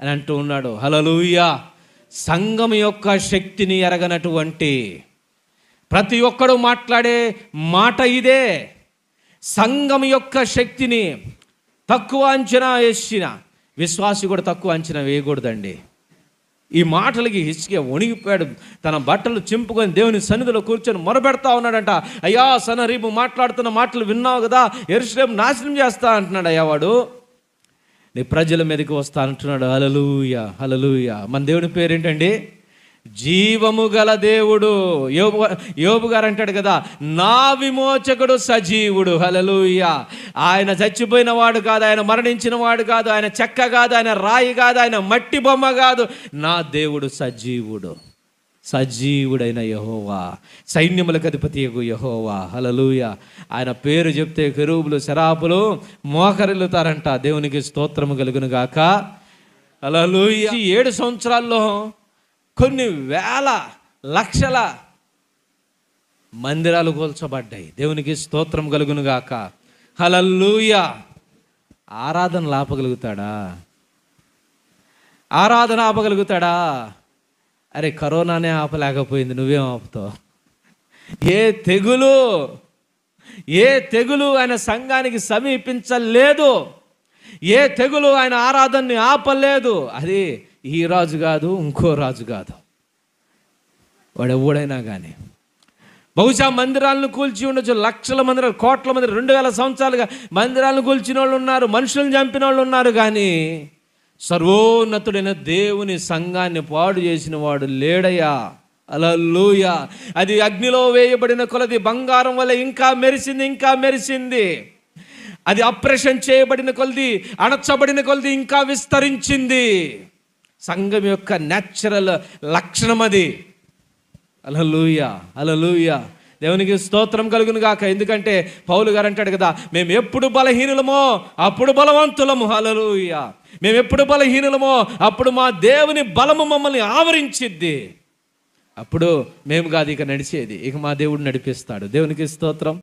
అని అంటూ ఉన్నాడు హలలుయా సంఘం యొక్క శక్తిని ఎరగనటువంటి ప్రతి ఒక్కడు మాట్లాడే మాట ఇదే సంఘం యొక్క శక్తిని తక్కువ అంచనా వేసిన విశ్వాసి కూడా తక్కువ అంచనా వేయకూడదండి ఈ మాటలకి హిచ్చిగా వణిగిపోయాడు తన బట్టలు చింపుకొని దేవుని సన్నిధిలో కూర్చొని మొరబెడతా ఉన్నాడంట అయ్యా రేపు మాట్లాడుతున్న మాటలు విన్నావు కదా ఎరుశ్రేపు నాశనం చేస్తా అంటున్నాడు అయ్యా వాడు నీ ప్రజల మీదకి వస్తా అంటున్నాడు హలలుయ హలలుయ మన దేవుని పేరేంటండి జీవము గల దేవుడు యోబు యోబు గారు అంటాడు కదా నా విమోచకుడు సజీవుడు హలలుయ ఆయన చచ్చిపోయిన వాడు కాదు ఆయన మరణించిన వాడు కాదు ఆయన చెక్క కాదు ఆయన రాయి కాదు ఆయన మట్టి బొమ్మ కాదు నా దేవుడు సజీవుడు సజీవుడైన యహోవా సైన్యములకు అధిపతి యహోవా హలలుయ ఆయన పేరు చెప్తే కెరూబులు శరాపులు మోకరిల్లుతారంట దేవునికి స్తోత్రము కలుగును గాక హలలుయ ఈ ఏడు సంవత్సరాల్లో కొన్ని వేల లక్షల మందిరాలు కూల్చబడ్డాయి దేవునికి స్తోత్రం కలుగును గాక హలలుయ ఆరాధన లాపగలుగుతాడా ఆరాధన ఆపగలుగుతాడా అరే కరోనానే ఆపలేకపోయింది నువ్వేం ఆపుతావు ఏ తెగులు ఏ తెగులు ఆయన సంఘానికి సమీపించలేదు ఏ తెగులు ఆయన ఆరాధనని ఆపలేదు అది ఈ రాజు కాదు ఇంకో రాజు కాదు వాడు ఎవడైనా కానీ బహుశా మందిరాలను కూల్చి ఉండొచ్చు లక్షల మందిరాలు కోట్ల మంది రెండు వేల సంవత్సరాలుగా మందిరాలను కూల్చిన వాళ్ళు ఉన్నారు మనుషులను చంపిన వాళ్ళు ఉన్నారు కానీ సర్వోన్నతుడైన దేవుని సంఘాన్ని పాడు చేసిన వాడు లేడయా అలూయ అది అగ్నిలో వేయబడిన కొలది బంగారం వల్ల ఇంకా మెరిసింది ఇంకా మెరిసింది అది అప్రెషన్ చేయబడిన కొలది అణచబడిన కొలది ఇంకా విస్తరించింది సంఘం యొక్క న్యాచురల్ లక్షణం అది అలలుయ అలలుయ దేవునికి స్తోత్రం కలుగును గాక ఎందుకంటే పౌలు గారు అంటాడు కదా మేము ఎప్పుడు బలహీనులమో అప్పుడు బలవంతులము అలలుయ్యా మేము ఎప్పుడు బలహీనులమో అప్పుడు మా దేవుని బలము మమ్మల్ని ఆవరించిద్ది అప్పుడు మేము కాదు ఇక నడిచేది ఇక మా దేవుడు నడిపిస్తాడు దేవునికి స్తోత్రం